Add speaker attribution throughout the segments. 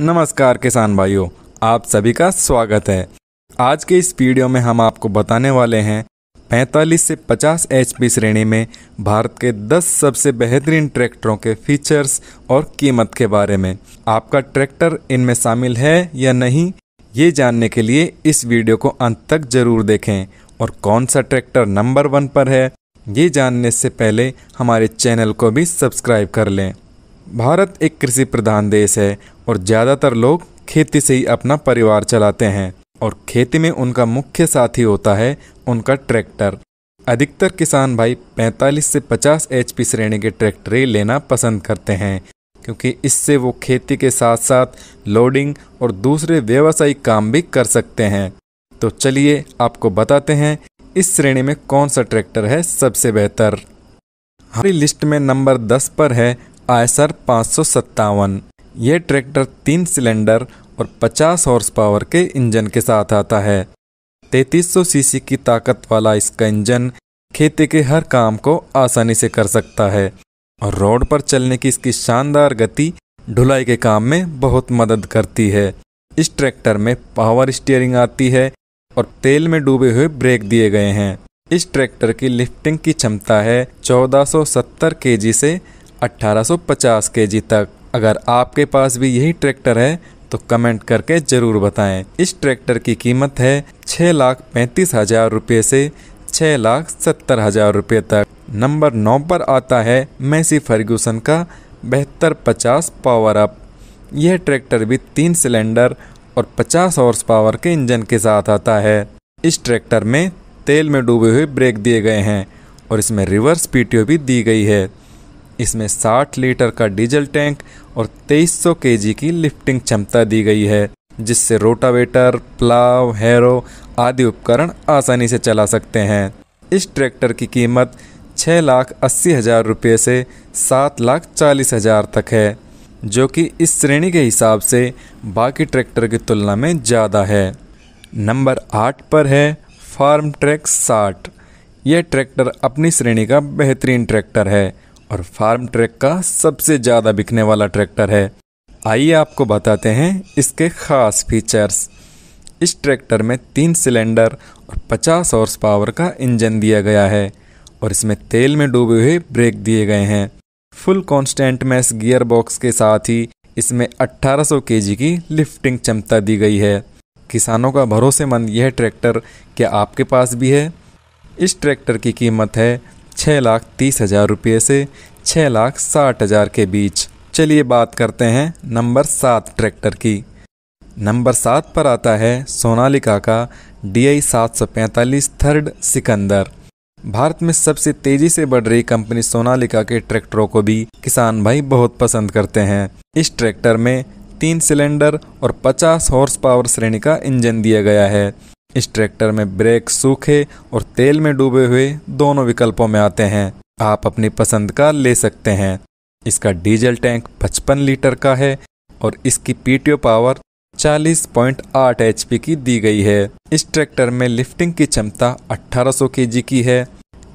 Speaker 1: नमस्कार किसान भाइयों आप सभी का स्वागत है आज के इस वीडियो में हम आपको बताने वाले हैं 45 से 50 एच श्रेणी में भारत के 10 सबसे बेहतरीन ट्रैक्टरों के फीचर्स और कीमत के बारे में आपका ट्रैक्टर इनमें शामिल है या नहीं ये जानने के लिए इस वीडियो को अंत तक जरूर देखें और कौन सा ट्रैक्टर नंबर वन पर है ये जानने से पहले हमारे चैनल को भी सब्सक्राइब कर लें भारत एक कृषि प्रधान देश है और ज़्यादातर लोग खेती से ही अपना परिवार चलाते हैं और खेती में उनका मुख्य साथी होता है उनका ट्रैक्टर अधिकतर किसान भाई 45 से 50 एच श्रेणी के ट्रैक्टर ही लेना पसंद करते हैं क्योंकि इससे वो खेती के साथ साथ लोडिंग और दूसरे व्यवसायिक काम भी कर सकते हैं तो चलिए आपको बताते हैं इस श्रेणी में कौन सा ट्रैक्टर है सबसे बेहतर हमारी लिस्ट में नंबर 10 पर है आयसर पाँच ये ट्रैक्टर तीन सिलेंडर और 50 हॉर्स पावर के इंजन के साथ आता है 3300 सीसी की ताकत वाला इसका इंजन खेती के हर काम को आसानी से कर सकता है और रोड पर चलने की इसकी शानदार गति ढुलाई के काम में बहुत मदद करती है इस ट्रैक्टर में पावर स्टीयरिंग आती है और तेल में डूबे हुए ब्रेक दिए गए हैं इस ट्रैक्टर की लिफ्टिंग की क्षमता है 1470 केजी से 1850 केजी तक अगर आपके पास भी यही ट्रैक्टर है तो कमेंट करके ज़रूर बताएं इस ट्रैक्टर की कीमत है छः लाख पैंतीस हज़ार रुपये से छः लाख सत्तर हज़ार रुपये तक नंबर नौ पर आता है मैसी फर्ग्यूसन का बेहतर पचास पावर अप यह ट्रैक्टर भी तीन सिलेंडर और पचास हॉर्स पावर के इंजन के साथ आता है इस ट्रैक्टर में तेल में डूबे हुए ब्रेक दिए गए हैं और इसमें रिवर्स पीटीओ भी दी गई है इसमें 60 लीटर का डीजल टैंक और 2300 केजी की लिफ्टिंग क्षमता दी गई है जिससे रोटावेटर प्लाव हैरो आदि उपकरण आसानी से चला सकते हैं इस ट्रैक्टर की कीमत छः लाख अस्सी हज़ार रुपये से सात लाख चालीस हज़ार तक है जो कि इस श्रेणी के हिसाब से बाकी ट्रैक्टर की तुलना में ज़्यादा है नंबर आठ पर है फार्म ट्रैक साठ यह ट्रैक्टर अपनी श्रेणी का बेहतरीन ट्रैक्टर है और फार्म ट्रैक का सबसे ज़्यादा बिकने वाला ट्रैक्टर है आइए आपको बताते हैं इसके ख़ास फीचर्स इस ट्रैक्टर में तीन सिलेंडर और 50 हॉर्स पावर का इंजन दिया गया है और इसमें तेल में डूबे हुए ब्रेक दिए गए हैं full constant mesh gear box के साथ ही इसमें 1800 सौ की लिफ्टिंग क्षमता दी गई है किसानों का भरोसेमंद यह ट्रैक्टर क्या आपके पास भी है इस ट्रैक्टर की कीमत है छः लाख तीस हज़ार रुपये से छः लाख साठ हज़ार के बीच चलिए बात करते हैं नंबर सात ट्रैक्टर की नंबर सात पर आता है सोनालिका का डी आई सात सौ पैंतालीस थर्ड सिकंदर भारत में सबसे तेजी से बढ़ रही कंपनी सोनालिका के ट्रैक्टरों को भी किसान भाई बहुत पसंद करते हैं इस ट्रैक्टर में तीन सिलेंडर और 50 हॉर्स पावर श्रेणी का इंजन दिया गया है इस ट्रैक्टर में ब्रेक सूखे और तेल में डूबे हुए दोनों विकल्पों में आते हैं आप अपनी पसंद का ले सकते हैं इसका डीजल टैंक 55 लीटर का है और इसकी पीटीओ पावर 40.8 पॉइंट की दी गई है इस ट्रैक्टर में लिफ्टिंग की क्षमता 1800 सौ की है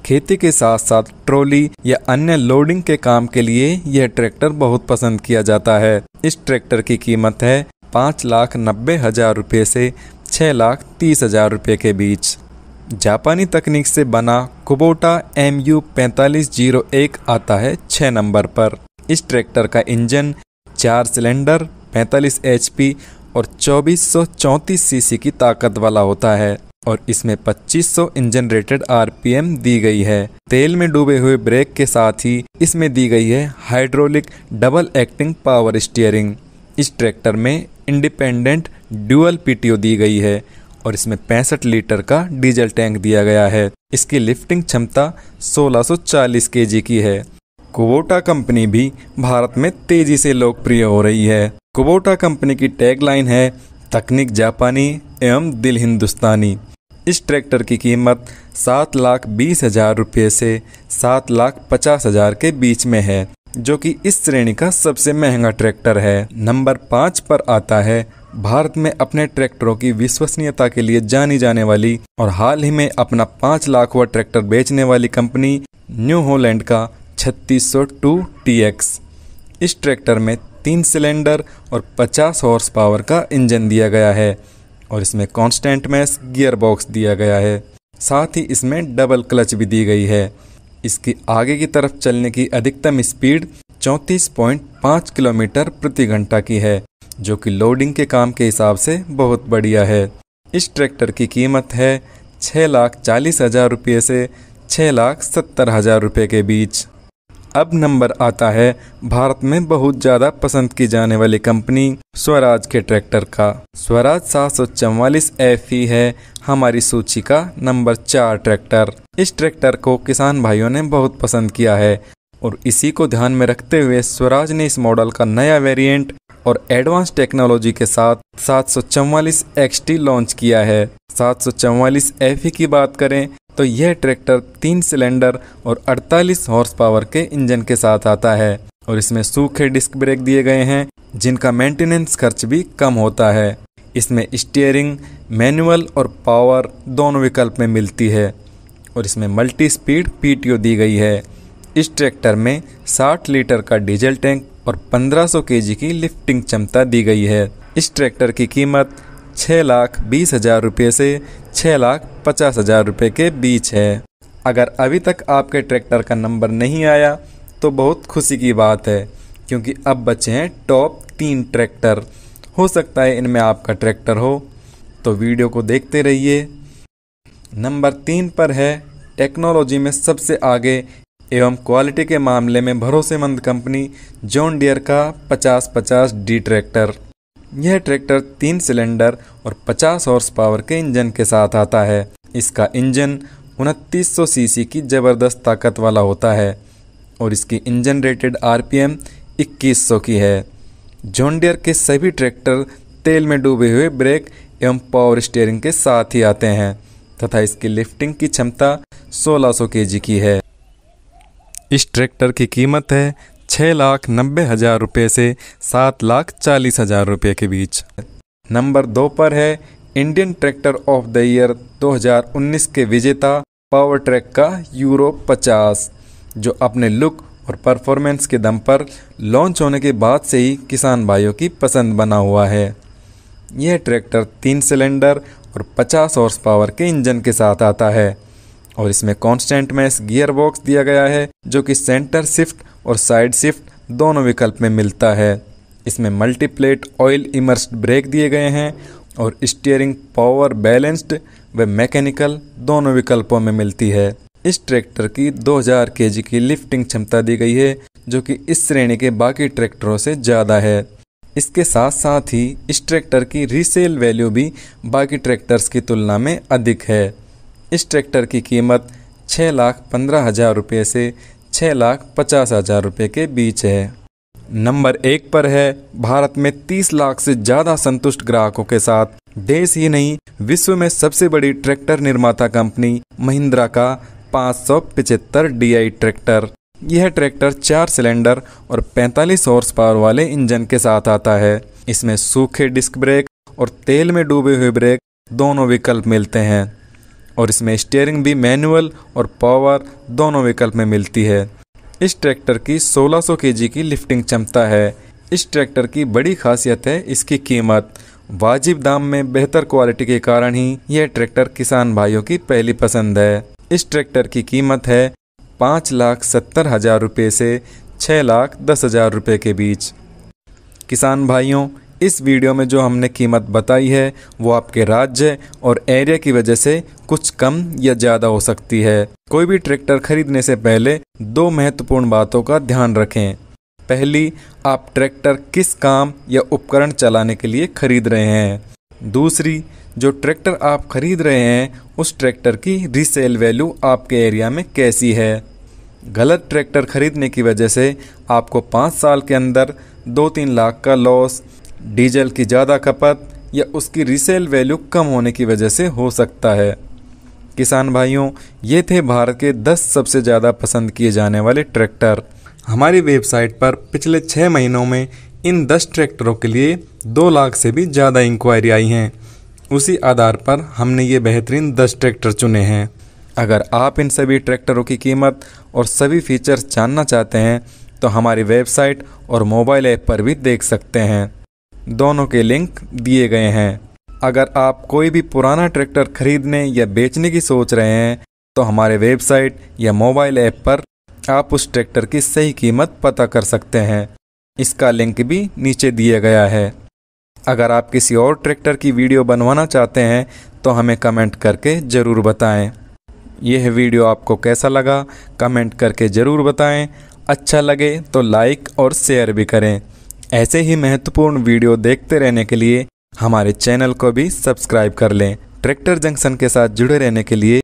Speaker 1: खेती के साथ साथ ट्रॉली या अन्य लोडिंग के काम के लिए यह ट्रैक्टर बहुत पसंद किया जाता है इस ट्रैक्टर की कीमत है पाँच लाख नब्बे हजार रुपये से छः लाख तीस हज़ार रुपये के बीच जापानी तकनीक से बना कुबोटा एम यू पैंतालीस जीरो एक आता है छः नंबर पर इस ट्रैक्टर का इंजन चार सिलेंडर पैंतालीस एच और चौबीस सीसी की ताकत वाला होता है और इसमें 2500 इंजन रेटेड आरपीएम दी गई है तेल में डूबे हुए ब्रेक के साथ ही इसमें दी गई है hydraulic double acting power steering इस ट्रैक्टर में इंडिपेंडेंट ड्यूअल पीटीओ दी गई है और इसमें पैंसठ लीटर का डीजल टैंक दिया गया है इसकी लिफ्टिंग क्षमता 1640 केजी की है कुबोटा कंपनी भी भारत में तेजी से लोकप्रिय हो रही है कुबोटा कंपनी की टैगलाइन है तकनीक जापानी एवं दिल हिंदुस्तानी इस ट्रैक्टर की कीमत सात लाख बीस हजार रुपये से सात लाख पचास हजार के बीच में है जो कि इस श्रेणी का सबसे महंगा ट्रैक्टर है नंबर पाँच पर आता है भारत में अपने ट्रैक्टरों की विश्वसनीयता के लिए जानी जाने वाली और हाल ही में अपना लाख लाखवा ट्रैक्टर बेचने वाली कंपनी न्यू होलैंड का छत्तीस सौ टू टी एक्स इस ट्रैक्टर में तीन सिलेंडर और 50 हॉर्स पावर का इंजन दिया गया है और इसमें कॉन्स्टेंट मैस गियर बॉक्स दिया गया है साथ ही इसमें डबल क्लच भी दी गई है इसकी आगे की तरफ चलने की अधिकतम स्पीड 34.5 किलोमीटर प्रति घंटा की है जो कि लोडिंग के काम के हिसाब से बहुत बढ़िया है इस ट्रैक्टर की कीमत है छः लाख चालीस हज़ार रुपये से छः लाख सत्तर हज़ार रुपये के बीच अब नंबर आता है भारत में बहुत ज़्यादा पसंद की जाने वाली कंपनी स्वराज के ट्रैक्टर का स्वराज सात सौ चवालीस एफ ई e है हमारी सूची का नंबर चार ट्रैक्टर इस ट्रैक्टर को किसान भाइयों ने बहुत पसंद किया है और इसी को ध्यान में रखते हुए स्वराज ने इस मॉडल का नया वेरिएंट और एडवांस टेक्नोलॉजी के साथ सात सौ लॉन्च किया है सात सौ e की बात करें तो यह ट्रैक्टर तीन सिलेंडर और 48 हॉर्स पावर के इंजन के साथ आता है और इसमें सूखे डिस्क ब्रेक दिए गए हैं जिनका मेंटेनेंस खर्च भी कम होता है इसमें स्टीयरिंग मैनुअल और पावर दोनों विकल्प में मिलती है और इसमें मल्टी स्पीड पीटीओ दी गई है इस ट्रैक्टर में 60 लीटर का डीजल टैंक और 1500 केजी की लिफ्टिंग क्षमता दी गई है इस ट्रैक्टर की कीमत छः लाख बीस हज़ार रुपये से छः लाख पचास हज़ार रुपये के बीच है अगर अभी तक आपके ट्रैक्टर का नंबर नहीं आया तो बहुत खुशी की बात है क्योंकि अब बचे हैं टॉप तीन ट्रैक्टर हो सकता है इनमें आपका ट्रैक्टर हो तो वीडियो को देखते रहिए नंबर तीन पर है टेक्नोलॉजी में सबसे आगे एवं क्वालिटी के मामले में भरोसेमंद कंपनी जॉन डियर का 50-50 डी ट्रैक्टर यह ट्रैक्टर तीन सिलेंडर और 50 हॉर्स पावर के इंजन के साथ आता है इसका इंजन उनतीस सीसी की ज़बरदस्त ताकत वाला होता है और इसकी इंजन रेटेड आरपीएम 2100 की है जॉन डियर के सभी ट्रैक्टर तेल में डूबे हुए ब्रेक एवं पावर स्टेयरिंग के साथ ही आते हैं तथा इसकी लिफ्टिंग की क्षमता 1600 केजी की है इस ट्रैक्टर की कीमत है छः लाख नब्बे हज़ार रुपये से सात लाख चालीस हज़ार रुपये के बीच नंबर दो पर है Indian tractor of the year 2019 के विजेता पावर ट्रैक का यूरो 50 जो अपने लुक और परफॉर्मेंस के दम पर लॉन्च होने के बाद से ही किसान भाइयों की पसंद बना हुआ है यह ट्रैक्टर तीन सिलेंडर और 50 हॉर्स पावर के इंजन के साथ आता है और इसमें कॉन्स्टेंट मैस गियर बॉक्स दिया गया है जो कि सेंटर शिफ्ट और साइड शिफ्ट दोनों विकल्प में मिलता है इसमें मल्टीप्लेट ऑयल इमर्स्ड ब्रेक दिए गए हैं और स्टीयरिंग पावर बैलेंस्ड व मैकेनिकल दोनों विकल्पों में मिलती है इस ट्रैक्टर की 2000 केजी की लिफ्टिंग क्षमता दी गई है जो कि इस श्रेणी के बाकी ट्रैक्टरों से ज़्यादा है इसके साथ साथ ही इस ट्रैक्टर की रीसेल वैल्यू भी बाकी ट्रैक्टर्स की तुलना में अधिक है इस ट्रैक्टर की कीमत छः लाख पंद्रह हज़ार रुपये से छः लाख पचास हज़ार रुपये के बीच है नंबर एक पर है भारत में तीस लाख से ज़्यादा संतुष्ट ग्राहकों के साथ देश ही नहीं विश्व में सबसे बड़ी ट्रैक्टर निर्माता कंपनी महिंद्रा का पाँच सौ पिचहत्तर डी ट्रैक्टर यह ट्रैक्टर चार सिलेंडर और पैंतालीस हॉर्स पावर वाले इंजन के साथ आता है इसमें सूखे डिस्क ब्रेक और तेल में डूबे हुए ब्रेक दोनों विकल्प मिलते हैं और इसमें स्टेयरिंग भी मैनुअल और पावर दोनों विकल्प में मिलती है इस ट्रैक्टर की 1600 सौ की लिफ्टिंग क्षमता है इस ट्रैक्टर की बड़ी खासियत है इसकी कीमत वाजिब दाम में बेहतर क्वालिटी के कारण ही यह ट्रैक्टर किसान भाइयों की पहली पसंद है इस ट्रैक्टर की कीमत है पाँच लाख सत्तर हजार रुपये से छः लाख दस हजार रुपये के बीच किसान भाइयों इस वीडियो में जो हमने कीमत बताई है वो आपके राज्य और एरिया की वजह से कुछ कम या ज़्यादा हो सकती है कोई भी ट्रैक्टर खरीदने से पहले दो महत्वपूर्ण बातों का ध्यान रखें पहली आप ट्रैक्टर किस काम या उपकरण चलाने के लिए खरीद रहे हैं दूसरी जो ट्रैक्टर आप खरीद रहे हैं उस ट्रैक्टर की रीसेल वैल्यू आपके एरिया में कैसी है गलत ट्रैक्टर खरीदने की वजह से आपको पाँच साल के अंदर दो तीन लाख का लॉस डीजल की ज़्यादा खपत या उसकी रीसेल वैल्यू कम होने की वजह से हो सकता है किसान भाइयों ये थे भारत के 10 सबसे ज़्यादा पसंद किए जाने वाले ट्रैक्टर हमारी वेबसाइट पर पिछले छः महीनों में इन 10 ट्रैक्टरों के लिए दो लाख से भी ज़्यादा इंक्वायरी आई हैं उसी आधार पर हमने ये बेहतरीन दस ट्रैक्टर चुने हैं अगर आप इन सभी ट्रैक्टरों की कीमत और सभी फीचर्स जानना चाहते हैं तो हमारी वेबसाइट और मोबाइल ऐप पर भी देख सकते हैं दोनों के लिंक दिए गए हैं अगर आप कोई भी पुराना ट्रैक्टर खरीदने या बेचने की सोच रहे हैं तो हमारे वेबसाइट या मोबाइल ऐप पर आप उस ट्रैक्टर की सही कीमत पता कर सकते हैं इसका लिंक भी नीचे दिया गया है अगर आप किसी और ट्रैक्टर की वीडियो बनवाना चाहते हैं तो हमें कमेंट करके ज़रूर बताएं यह वीडियो आपको कैसा लगा कमेंट करके ज़रूर बताएं अच्छा लगे तो लाइक और शेयर भी करें ऐसे ही महत्वपूर्ण वीडियो देखते रहने के लिए हमारे चैनल को भी सब्सक्राइब कर लें ट्रैक्टर जंक्शन के साथ जुड़े रहने के लिए